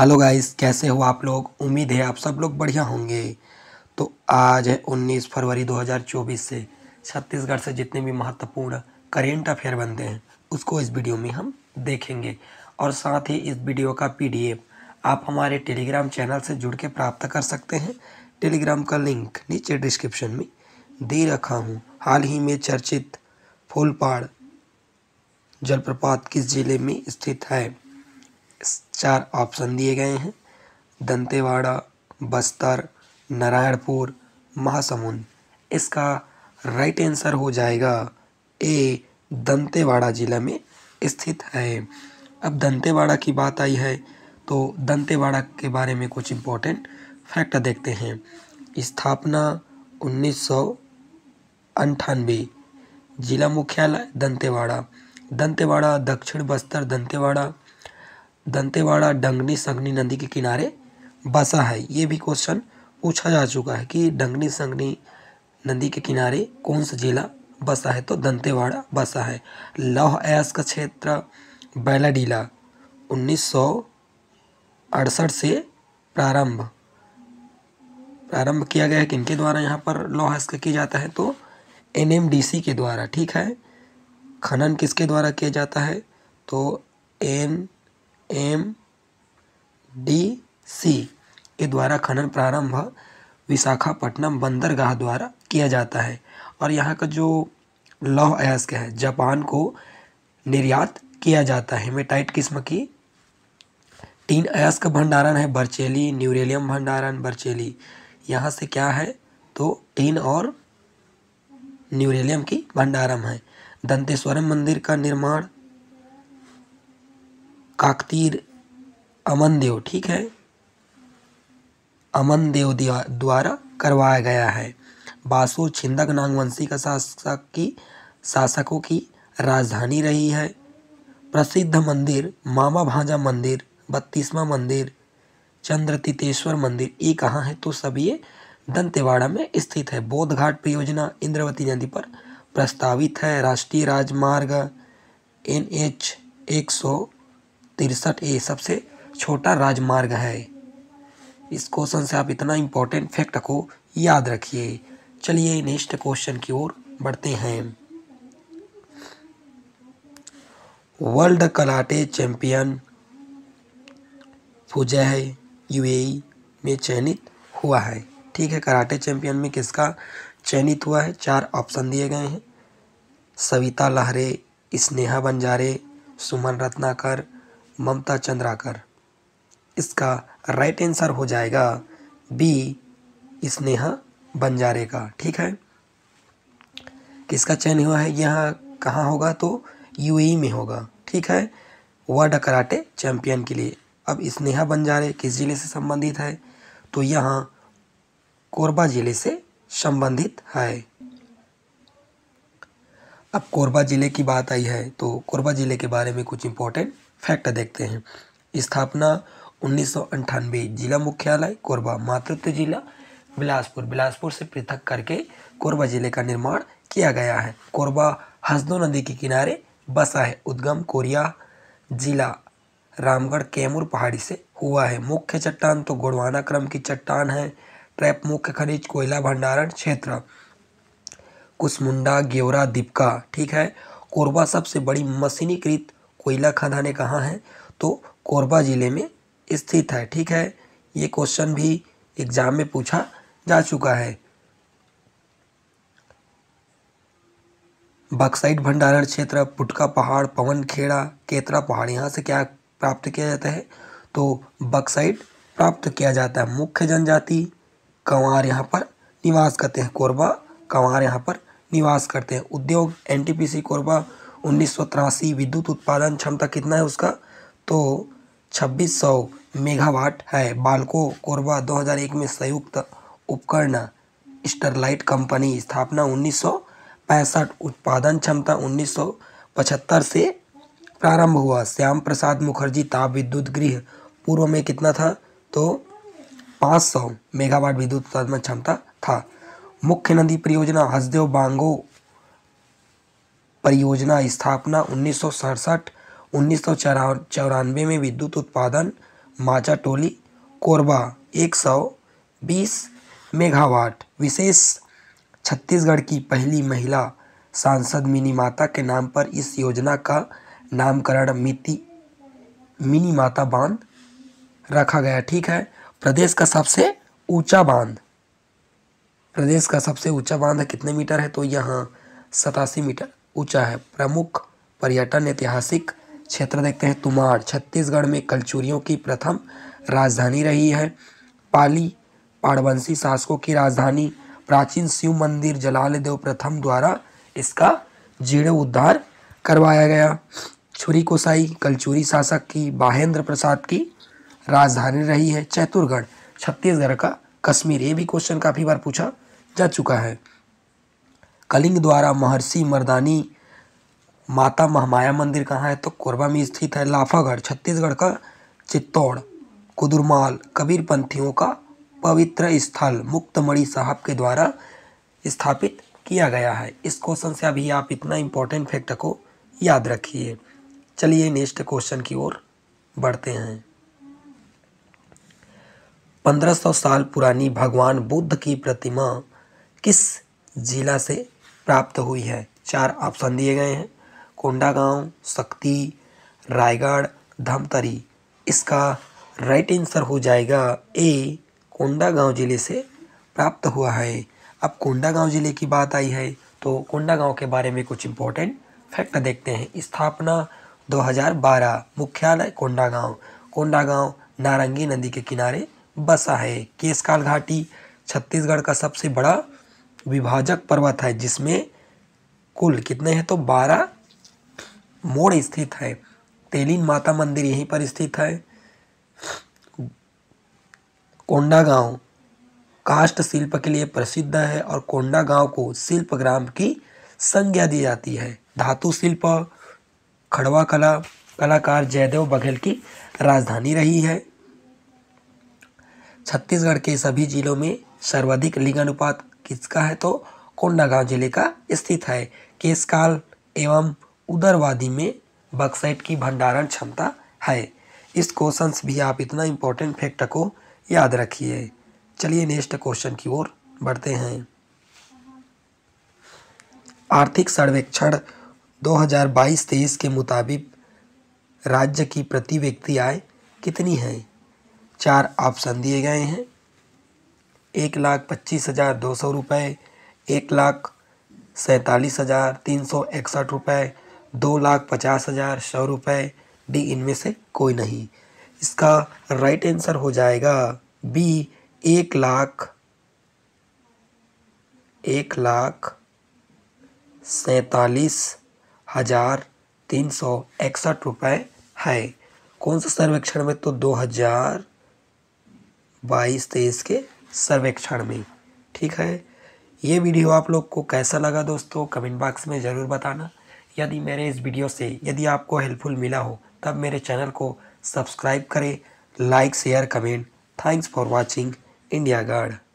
hello guys कैसे हो आप लोग उम्मीद है आप सब लोग बढ़िया होंगे तो आज है 19 फरवरी 2024 से छत्तीसगढ़ से जितने भी महत्वपूर्ण करेंट अफेयर बनते हैं उसको इस वीडियो में हम देखेंगे और साथ ही इस वीडियो का पीडीएफ आप हमारे टेलीग्राम चैनल से जुड़ के प्राप्त कर सकते हैं टेलीग्राम का लिंक नीचे डिस्क्रिप्शन में दे रखा हूँ हाल ही में चर्चित फूलपाड़ जलप्रपात किस जिले में स्थित है चार ऑप्शन दिए गए हैं दंतेवाड़ा बस्तर नारायणपुर महासमुंद इसका राइट आंसर हो जाएगा ए दंतेवाड़ा ज़िला में स्थित है अब दंतेवाड़ा की बात आई है तो दंतेवाड़ा के बारे में कुछ इम्पोर्टेंट फैक्ट देखते हैं स्थापना उन्नीस सौ अंठानवे जिला मुख्यालय दंतेवाड़ा दंतेवाड़ा दक्षिण बस्तर दंतेवाड़ा दंतेवाड़ा डंगनी संगनी नदी के किनारे बसा है ये भी क्वेश्चन पूछा जा चुका है कि डंगनी संगनी नदी के किनारे कौन सा जिला बसा है तो दंतेवाड़ा बसा है लौह अयस्क का क्षेत्र बैलाडीला उन्नीस से प्रारंभ प्रारंभ किया गया है किनके द्वारा यहाँ पर लौह अयस्क किया जाता है तो एनएमडीसी के द्वारा ठीक है खनन किसके द्वारा किया जाता है तो एन एम डी सी के द्वारा खनन प्रारंभ विशाखापट्टनम बंदरगाह द्वारा किया जाता है और यहाँ का जो लौह अयस्क है जापान को निर्यात किया जाता है मेटाइट किस्म की तीन अयस्क भंडारण है बर्चेली न्यूरेलियम भंडारण बर्चेली यहाँ से क्या है तो टीन और न्यूरेलियम की भंडारम है दंतेश्वरम मंदिर का निर्माण काकतीर अमन देव ठीक है अमन देव द्वारा करवाया गया है बासु छिंदक नागवंशी का शासक की शासकों की राजधानी रही है प्रसिद्ध मंदिर मामा भांजा मंदिर बत्तीसवा मंदिर चंद्रतीतेश्वर मंदिर ये कहाँ है तो सभी ये दंतेवाड़ा में स्थित है बौद्ध घाट परियोजना इंद्रवती नदी पर प्रस्तावित है राष्ट्रीय राजमार्ग एन एच एक सौ तिरसठ ए सबसे छोटा राजमार्ग है इस क्वेश्चन से आप इतना इम्पोर्टेंट फैक्ट को याद रखिए चलिए नेक्स्ट क्वेश्चन की ओर बढ़ते हैं वर्ल्ड कराटे चैंपियन फुजह यूएई में चयनित हुआ है ठीक है कराटे चैंपियन में किसका चयनित हुआ है चार ऑप्शन दिए गए हैं सविता लहरे स्नेहा बंजारे सुमन रत्नाकर ममता चंद्राकर इसका राइट आंसर हो जाएगा बी स्नेहा बंजारे का ठीक है किसका चयन हुआ है यहाँ कहाँ होगा तो यूएई e में होगा ठीक है वर्ल्ड कराटे चैंपियन के लिए अब स्नेहा बंजारे किस ज़िले से संबंधित है तो यहाँ कोरबा ज़िले से संबंधित है अब कोरबा ज़िले की बात आई है तो कोरबा ज़िले के बारे में कुछ इम्पोर्टेंट फैक्ट देखते हैं स्थापना उन्नीस जिला मुख्यालय कोरबा मातृत्व जिला बिलासपुर बिलासपुर से पृथक करके कोरबा जिले का निर्माण किया गया है कोरबा हसदो नदी के किनारे बसा है उद्गम कोरिया जिला रामगढ़ कैमूर पहाड़ी से हुआ है मुख्य चट्टान तो गुड़वाना क्रम की चट्टान है ट्रैप मुख्य खनिज कोयला भंडारण क्षेत्र कुसमुंडा गेवरा दीपका ठीक है कोरबा सबसे बड़ी मशीनीकृत कोयला खदानें कहाँ हैं तो कोरबा ज़िले में स्थित है ठीक है ये क्वेश्चन भी एग्ज़ाम में पूछा जा चुका है बक्साइड भंडारण क्षेत्र पुटका पहाड़ पवन खेड़ा केतरा पहाड़ यहाँ से क्या प्राप्त किया जाता है तो बक्साइड प्राप्त किया जाता है मुख्य जनजाति कंवार यहाँ पर निवास करते हैं कोरबा कंवार यहाँ पर निवास करते हैं उद्योग एनटीपीसी कोरबा उन्नीस विद्युत उत्पादन क्षमता कितना है उसका तो 2600 मेगावाट है बालको कोरबा 2001 में संयुक्त उपकरण स्टरलाइट कंपनी स्थापना उन्नीस उत्पादन क्षमता उन्नीस से प्रारंभ हुआ श्याम प्रसाद मुखर्जी ताप विद्युत गृह पूर्व में कितना था तो 500 मेगावाट विद्युत उत्पादन क्षमता था मुख्य नदी परियोजना हसदेव बांगो परियोजना स्थापना उन्नीस सौ सड़सठ उन्नीस सौ चौरानवे में विद्युत उत्पादन टोली कोरबा एक सौ बीस मेगावाट विशेष छत्तीसगढ़ की पहली महिला सांसद मिनी माता के नाम पर इस योजना का नामकरण मिति मिनी माता बांध रखा गया ठीक है प्रदेश का सबसे ऊंचा बांध प्रदेश का सबसे ऊंचा बांध कितने मीटर है तो यहाँ सतासी मीटर ऊंचा है प्रमुख पर्यटन ऐतिहासिक क्षेत्र देखते हैं तुमाड़ छत्तीसगढ़ में कलचूरियों की प्रथम राजधानी रही है पाली पाड़वंशी शासकों की राजधानी प्राचीन शिव मंदिर जलाल देव प्रथम द्वारा इसका जीर्ण उद्धार करवाया गया छुरी कोसाई कलचूरी शासक की बाहेंद्र प्रसाद की राजधानी रही है चैतुरगढ़ छत्तीसगढ़ का कश्मीर ये भी क्वेश्चन काफ़ी बार पूछा जा चुका है कलिंग द्वारा महर्षि मर्दानी माता महामाया मंदिर कहाँ है तो कोरबा में स्थित है लाफागढ़ छत्तीसगढ़ का चित्तौड़ कुदुरमाल कबीरपंथियों का पवित्र स्थल मुक्तमणि साहब के द्वारा स्थापित किया गया है इस क्वेश्चन से अभी आप इतना इम्पोर्टेंट फैक्ट को याद रखिए चलिए नेक्स्ट क्वेश्चन की ओर बढ़ते हैं 1500 साल पुरानी भगवान बुद्ध की प्रतिमा किस जिला से प्राप्त हुई है चार ऑप्शन दिए गए हैं कोंडागांव शक्ति रायगढ़ धमतरी इसका राइट आंसर हो जाएगा ए कोंडागांव जिले से प्राप्त हुआ है अब कोंडागांव जिले की बात आई है तो कोंडागांव के बारे में कुछ इम्पोर्टेंट फैक्ट देखते हैं स्थापना 2012 मुख्यालय कोंडागांव कोंडागांव नारंगी नदी के किनारे बसा है केसकाल घाटी छत्तीसगढ़ का सबसे बड़ा विभाजक पर्वत है जिसमें कुल कितने हैं तो बारह मोड़ स्थित है तेलीन माता मंदिर यहीं पर स्थित है कोंडा गांव काष्ट शिल्प के लिए प्रसिद्ध है और कोंडा गांव को शिल्प ग्राम की संज्ञा दी जाती है धातु शिल्प खड़वा कला कलाकार जयदेव बघेल की राजधानी रही है छत्तीसगढ़ के सभी जिलों में सर्वाधिक लिंगानुपात किसका है तो कोंडागांव जिले का स्थित है केसकाल एवं उदरवादी में बक्साइट की भंडारण क्षमता है इस क्वेश्चन भी आप इतना इम्पोर्टेंट फैक्ट को याद रखिए चलिए नेक्स्ट क्वेश्चन की ओर बढ़ते हैं आर्थिक सर्वेक्षण 2022-23 के मुताबिक राज्य की प्रति व्यक्ति आय कितनी है चार ऑप्शन दिए गए हैं एक लाख पच्चीस हज़ार दो सौ रुपये एक लाख सैंतालीस हज़ार तीन सौ इकसठ रुपये दो लाख पचास हज़ार सौ रुपये डी इनमें से कोई नहीं इसका राइट आंसर हो जाएगा बी एक लाख एक लाख सैंतालीस हज़ार तीन सौ इकसठ रुपये है कौन सा सर्वेक्षण में तो दो हज़ार बाईस तेईस के सर्वेक्षण में ठीक है ये वीडियो आप लोग को कैसा लगा दोस्तों कमेंट बॉक्स में ज़रूर बताना यदि मेरे इस वीडियो से यदि आपको हेल्पफुल मिला हो तब मेरे चैनल को सब्सक्राइब करें like share comment thanks for watching India guard